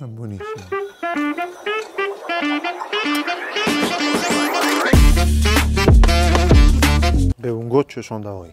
È ah, buonissimo. Bevo un goccio e sono da voi.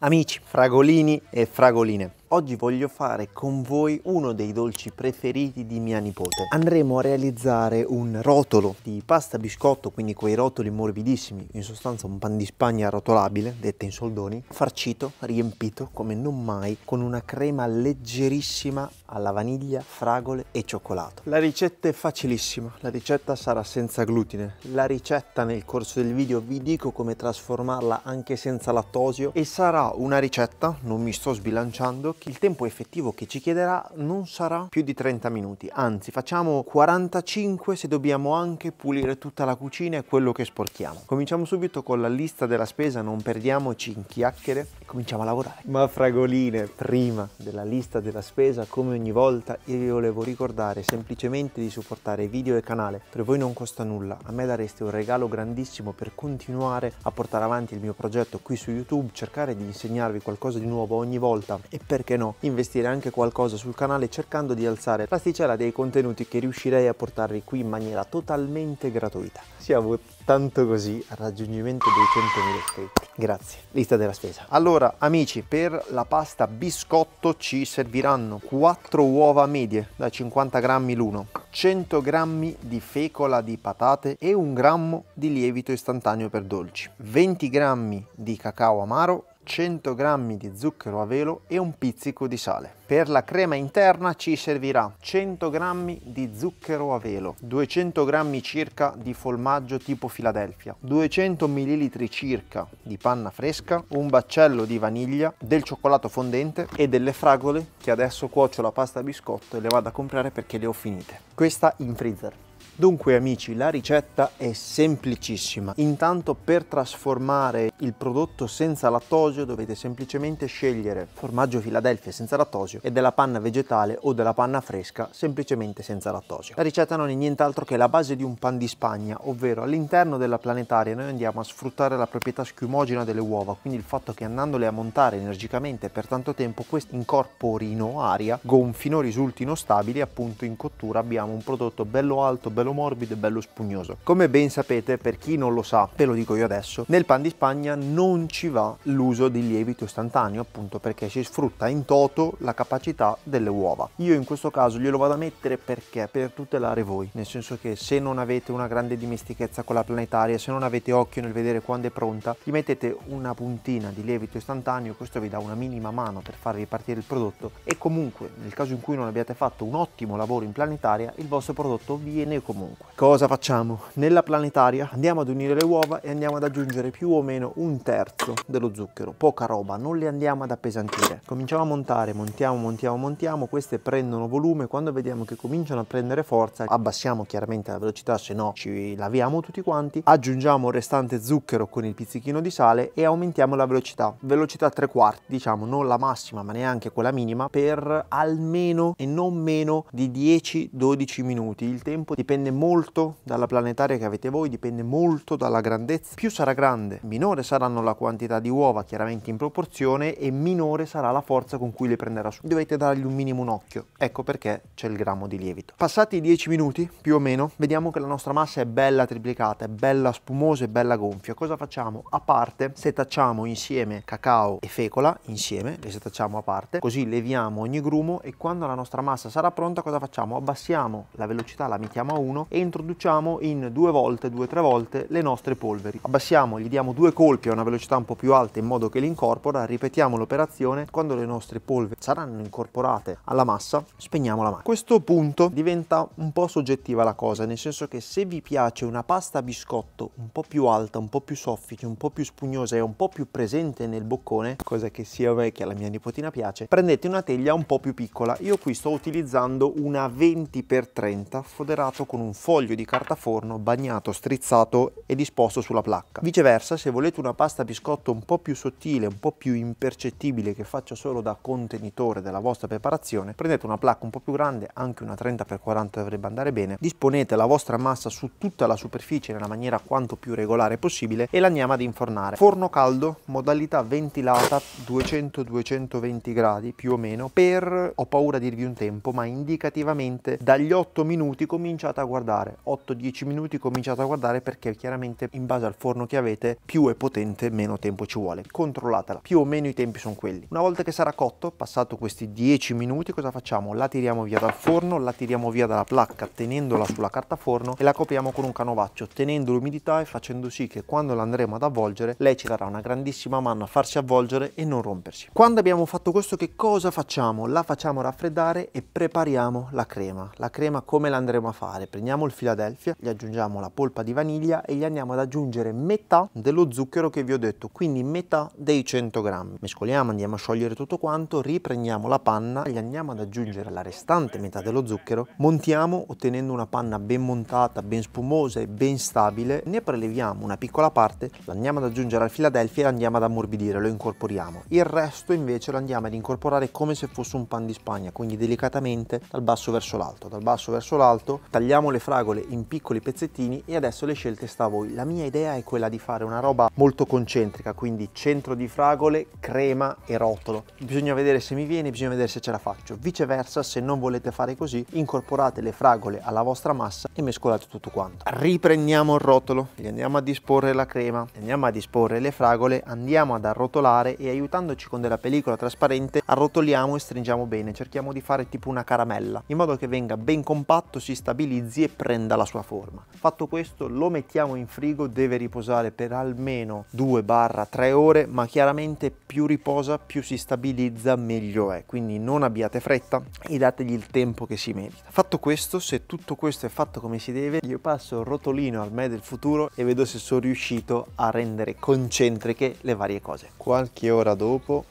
Amici, fragolini e fragoline. Oggi voglio fare con voi uno dei dolci preferiti di mia nipote. Andremo a realizzare un rotolo di pasta biscotto, quindi quei rotoli morbidissimi, in sostanza un pan di spagna rotolabile, detta in soldoni, farcito, riempito come non mai, con una crema leggerissima alla vaniglia, fragole e cioccolato. La ricetta è facilissima, la ricetta sarà senza glutine. La ricetta nel corso del video vi dico come trasformarla anche senza lattosio e sarà una ricetta, non mi sto sbilanciando, il tempo effettivo che ci chiederà non sarà più di 30 minuti, anzi facciamo 45 se dobbiamo anche pulire tutta la cucina e quello che sporchiamo. Cominciamo subito con la lista della spesa, non perdiamoci in chiacchiere e cominciamo a lavorare. Ma fragoline, prima della lista della spesa, come ogni volta, io vi volevo ricordare semplicemente di supportare video e canale, per voi non costa nulla, a me dareste un regalo grandissimo per continuare a portare avanti il mio progetto qui su YouTube, cercare di insegnarvi qualcosa di nuovo ogni volta e perché perché no, investire anche qualcosa sul canale cercando di alzare l'asticella dei contenuti che riuscirei a portarvi qui in maniera totalmente gratuita. Siamo tanto così al raggiungimento dei 100.000 iscritti. Grazie. Lista della spesa. Allora, amici, per la pasta biscotto ci serviranno 4 uova medie da 50 grammi l'uno, 100 grammi di fecola di patate e un grammo di lievito istantaneo per dolci, 20 grammi di cacao amaro 100 g di zucchero a velo e un pizzico di sale. Per la crema interna ci servirà 100 g di zucchero a velo, 200 g circa di formaggio tipo Philadelphia, 200 ml circa di panna fresca, un baccello di vaniglia, del cioccolato fondente e delle fragole che adesso cuocio la pasta biscotto e le vado a comprare perché le ho finite. Questa in freezer. Dunque amici, la ricetta è semplicissima. Intanto per trasformare il prodotto senza lattosio dovete semplicemente scegliere formaggio Philadelphia senza lattosio e della panna vegetale o della panna fresca semplicemente senza lattosio. La ricetta non è nient'altro che la base di un pan di Spagna, ovvero all'interno della planetaria noi andiamo a sfruttare la proprietà schiumogena delle uova, quindi il fatto che andandole a montare energicamente per tanto tempo queste incorporino aria, gonfino, risultino stabili, appunto in cottura abbiamo un prodotto bello alto, bello bello morbido e bello spugnoso. Come ben sapete, per chi non lo sa, ve lo dico io adesso, nel pan di Spagna non ci va l'uso di lievito istantaneo, appunto perché si sfrutta in toto la capacità delle uova. Io in questo caso glielo vado a mettere perché? Per tutelare voi, nel senso che se non avete una grande dimestichezza con la planetaria, se non avete occhio nel vedere quando è pronta, gli mettete una puntina di lievito istantaneo, questo vi dà una minima mano per farvi partire il prodotto e comunque nel caso in cui non abbiate fatto un ottimo lavoro in planetaria, il vostro prodotto viene comunque comunque. Cosa facciamo? Nella planetaria andiamo ad unire le uova e andiamo ad aggiungere più o meno un terzo dello zucchero, poca roba, non le andiamo ad appesantire. Cominciamo a montare, montiamo, montiamo, montiamo, queste prendono volume, quando vediamo che cominciano a prendere forza abbassiamo chiaramente la velocità, se no ci laviamo tutti quanti, aggiungiamo il restante zucchero con il pizzichino di sale e aumentiamo la velocità, velocità tre quarti, diciamo non la massima ma neanche quella minima, per almeno e non meno di 10-12 minuti, il tempo dipende dipende molto dalla planetaria che avete voi, dipende molto dalla grandezza. Più sarà grande, minore saranno la quantità di uova, chiaramente in proporzione, e minore sarà la forza con cui le prenderà su. Dovete dargli un minimo un occhio, ecco perché c'è il grammo di lievito. Passati 10 minuti, più o meno, vediamo che la nostra massa è bella triplicata, è bella spumosa e bella gonfia. Cosa facciamo? A parte, setacciamo insieme cacao e fecola, insieme, le setacciamo a parte, così leviamo ogni grumo e quando la nostra massa sarà pronta cosa facciamo? Abbassiamo la velocità, la mettiamo a 1 1 e introduciamo in due volte, due o tre volte le nostre polveri. Abbassiamo, gli diamo due colpi a una velocità un po' più alta in modo che li incorpora, ripetiamo l'operazione, quando le nostre polveri saranno incorporate alla massa spegniamo la macchina. A questo punto diventa un po' soggettiva la cosa, nel senso che se vi piace una pasta a biscotto un po' più alta, un po' più soffice, un po' più spugnosa e un po' più presente nel boccone, cosa che sia a me che alla mia nipotina piace, prendete una teglia un po' più piccola. Io qui sto utilizzando una 20x30 foderato con un foglio di carta forno bagnato, strizzato e disposto sulla placca. Viceversa, se volete una pasta biscotto un po' più sottile, un po' più impercettibile che faccia solo da contenitore della vostra preparazione, prendete una placca un po' più grande, anche una 30x40 dovrebbe andare bene, disponete la vostra massa su tutta la superficie nella maniera quanto più regolare possibile e la andiamo ad infornare. Forno caldo, modalità ventilata 200-220 gradi più o meno per, ho paura di dirvi un tempo, ma indicativamente dagli 8 minuti cominciate a guardare 8-10 minuti cominciate a guardare perché chiaramente in base al forno che avete più è potente meno tempo ci vuole controllatela più o meno i tempi sono quelli una volta che sarà cotto passato questi 10 minuti cosa facciamo la tiriamo via dal forno la tiriamo via dalla placca tenendola sulla carta forno e la copriamo con un canovaccio tenendo l'umidità e facendo sì che quando la andremo ad avvolgere lei ci darà una grandissima mano a farsi avvolgere e non rompersi quando abbiamo fatto questo che cosa facciamo la facciamo raffreddare e prepariamo la crema la crema come la andremo a fare prendiamo il Philadelphia, gli aggiungiamo la polpa di vaniglia e gli andiamo ad aggiungere metà dello zucchero che vi ho detto, quindi metà dei 100 grammi. Mescoliamo, andiamo a sciogliere tutto quanto, riprendiamo la panna, gli andiamo ad aggiungere la restante metà dello zucchero, montiamo ottenendo una panna ben montata, ben spumosa e ben stabile, ne preleviamo una piccola parte, l'andiamo ad aggiungere al Philadelphia e andiamo ad ammorbidire, lo incorporiamo. Il resto invece lo andiamo ad incorporare come se fosse un pan di spagna, quindi delicatamente dal basso verso l'alto, dal basso verso l'alto, tagliamo le fragole in piccoli pezzettini e adesso le scelte sta a voi. La mia idea è quella di fare una roba molto concentrica, quindi centro di fragole, crema e rotolo. Bisogna vedere se mi viene, bisogna vedere se ce la faccio. Viceversa, se non volete fare così, incorporate le fragole alla vostra massa e mescolate tutto quanto. Riprendiamo il rotolo, gli andiamo a disporre la crema, andiamo a disporre le fragole, andiamo ad arrotolare e aiutandoci con della pellicola trasparente arrotoliamo e stringiamo bene, cerchiamo di fare tipo una caramella, in modo che venga ben compatto, si stabilizzi e prenda la sua forma. Fatto questo lo mettiamo in frigo, deve riposare per almeno 2-3 ore, ma chiaramente più riposa più si stabilizza meglio è, quindi non abbiate fretta e dategli il tempo che si merita. Fatto questo, se tutto questo è fatto come si deve, io passo il rotolino al me del futuro e vedo se sono riuscito a rendere concentriche le varie cose. Qualche ora dopo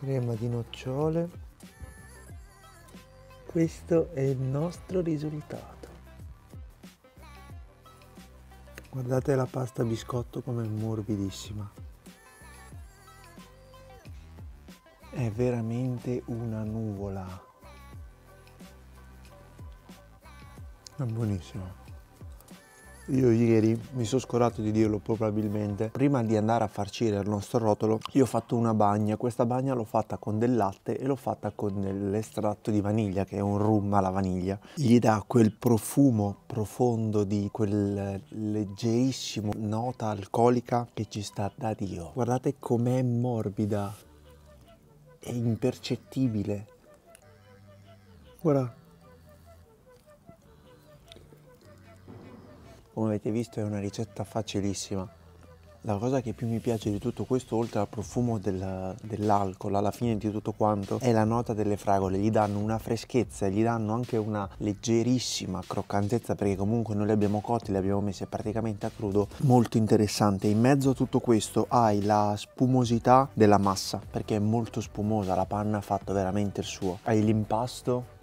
crema di nocciole questo è il nostro risultato guardate la pasta biscotto come è morbidissima è veramente una nuvola è buonissima io ieri mi sono scorato di dirlo probabilmente, prima di andare a farcire il nostro rotolo io ho fatto una bagna, questa bagna l'ho fatta con del latte e l'ho fatta con dell'estratto di vaniglia che è un rum alla vaniglia, gli dà quel profumo profondo di quel leggerissimo nota alcolica che ci sta da Dio. Guardate com'è morbida, è impercettibile. Guarda, come avete visto è una ricetta facilissima. La cosa che più mi piace di tutto questo, oltre al profumo dell'alcol, alla fine di tutto quanto, è la nota delle fragole. Gli danno una freschezza, gli danno anche una leggerissima croccantezza, perché comunque noi le abbiamo cotte, le abbiamo messe praticamente a crudo. Molto interessante. In mezzo a tutto questo hai la spumosità della massa, perché è molto spumosa, la panna ha fatto veramente il suo. Hai l'impasto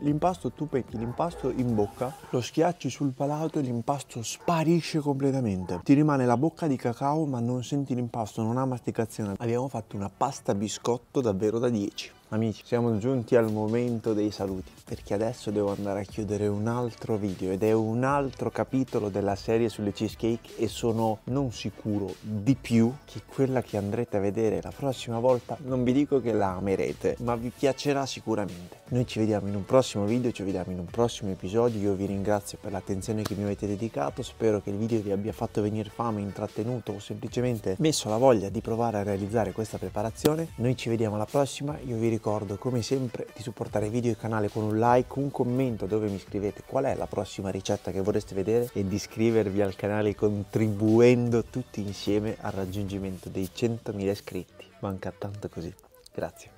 L'impasto, tu metti l'impasto in bocca, lo schiacci sul palato e l'impasto sparisce completamente. Ti rimane la bocca di cacao ma non senti l'impasto, non ha masticazione. Abbiamo fatto una pasta biscotto davvero da 10. Amici, siamo giunti al momento dei saluti, perché adesso devo andare a chiudere un altro video ed è un altro capitolo della serie sulle cheesecake e sono non sicuro di più che quella che andrete a vedere la prossima volta, non vi dico che la amerete, ma vi piacerà sicuramente. Noi ci vediamo in un prossimo video, ci vediamo in un prossimo episodio, io vi ringrazio per l'attenzione che mi avete dedicato, spero che il video vi abbia fatto venire fame, intrattenuto o semplicemente messo la voglia di provare a realizzare questa preparazione. Noi ci vediamo alla prossima, io vi ringrazio ricordo come sempre di supportare video e canale con un like, un commento dove mi scrivete qual è la prossima ricetta che vorreste vedere e di iscrivervi al canale contribuendo tutti insieme al raggiungimento dei 100.000 iscritti. Manca tanto così. Grazie.